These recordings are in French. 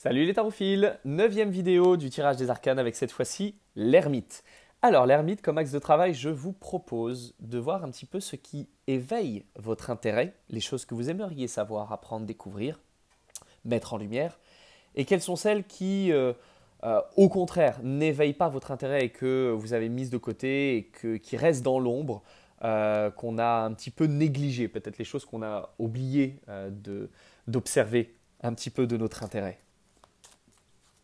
Salut les 9 Neuvième vidéo du tirage des arcanes avec cette fois-ci l'ermite. Alors l'ermite comme axe de travail, je vous propose de voir un petit peu ce qui éveille votre intérêt, les choses que vous aimeriez savoir, apprendre, découvrir, mettre en lumière, et quelles sont celles qui, euh, euh, au contraire, n'éveillent pas votre intérêt et que vous avez mises de côté et que, qui restent dans l'ombre, euh, qu'on a un petit peu négligé, peut-être les choses qu'on a oublié d'observer un petit peu de notre intérêt.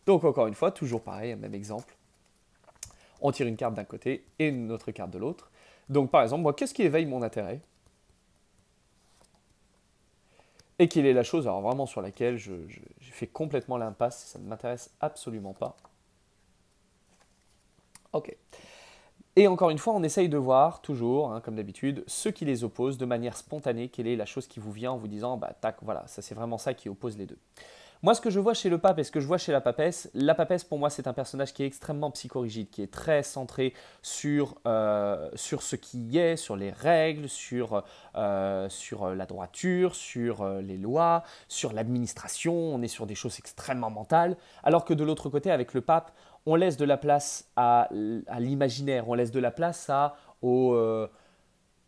Donc encore une fois, toujours pareil, même exemple. On tire une carte d'un côté et une autre carte de l'autre. Donc par exemple, moi, qu'est-ce qui éveille mon intérêt Et quelle est la chose alors, vraiment sur laquelle je, fait complètement l'impasse, ça ne m'intéresse absolument pas. Ok. Et encore une fois, on essaye de voir toujours, hein, comme d'habitude, ce qui les oppose de manière spontanée, quelle est la chose qui vous vient en vous disant, bah tac, voilà, ça c'est vraiment ça qui oppose les deux. Moi, ce que je vois chez le pape et ce que je vois chez la papesse, la papesse, pour moi, c'est un personnage qui est extrêmement psychorigide, qui est très centré sur, euh, sur ce qui est, sur les règles, sur, euh, sur euh, la droiture, sur les lois, sur l'administration. On est sur des choses extrêmement mentales. Alors que de l'autre côté, avec le pape, on laisse de la place à, l'imaginaire, on laisse de la place à, au.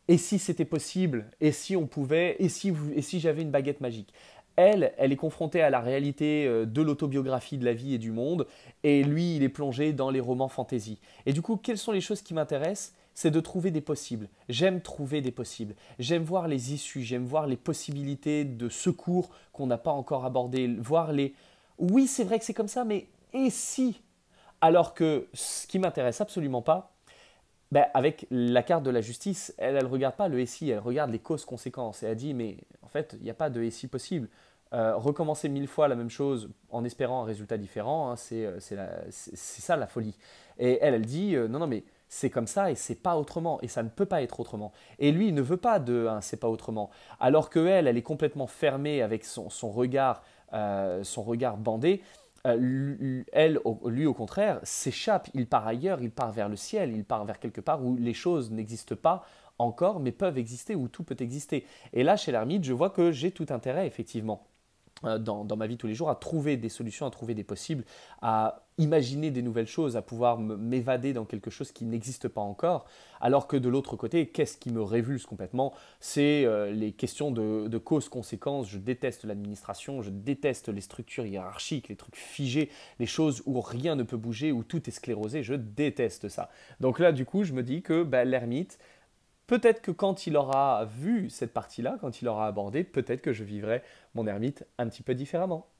et si c'était possible, et si on pouvait, et si, et si j'avais une baguette magique. Elle, elle est confrontée à la réalité euh, de l'autobiographie de la vie et du monde, et lui, il est plongé dans les romans fantasy. Et du coup, quelles sont les choses qui m'intéressent c'est de trouver des possibles. J'aime trouver des possibles. J'aime voir les issues, j'aime voir les possibilités de secours qu'on n'a pas encore abordées, voir les... Oui, c'est vrai que c'est comme ça, mais et si Alors que ce qui m'intéresse absolument pas, bah, avec la carte de la justice, elle ne regarde pas le SI, elle regarde les causes-conséquences. Et elle dit, mais en fait, il n'y a pas de SI possible. Euh, recommencer mille fois la même chose en espérant un résultat différent, hein, euh, c'est ça la folie. Et elle, elle dit, euh, non, non, mais c'est comme ça et c'est pas autrement et ça ne peut pas être autrement. Et lui, il ne veut pas de hein, c'est pas autrement. Alors que elle, elle est complètement fermée avec son, regard, son regard bandé. Euh, elle, lui au contraire, s'échappe. Il part ailleurs, il part vers le ciel, il part vers quelque part où les choses n'existent pas encore, mais peuvent exister, où tout peut exister. Et là, chez l'ermite, je vois que j'ai tout intérêt, effectivement, euh, dans, ma vie tous les jours, à trouver des solutions, à trouver des possibles, à imaginer des nouvelles choses, à pouvoir m'évader dans quelque chose qui n'existe pas encore. Alors que de l'autre côté, qu'est-ce qui me révulse complètement C'est euh, les questions de, cause-conséquence. Je déteste l'administration, je déteste les structures hiérarchiques, les trucs figés, les choses où rien ne peut bouger, où tout est sclérosé. Je déteste ça. Donc là, du coup, je me dis que bah, l'ermite, Peut-être que quand il aura vu cette partie-là, quand il aura abordé, peut-être que je vivrai mon ermite un petit peu différemment.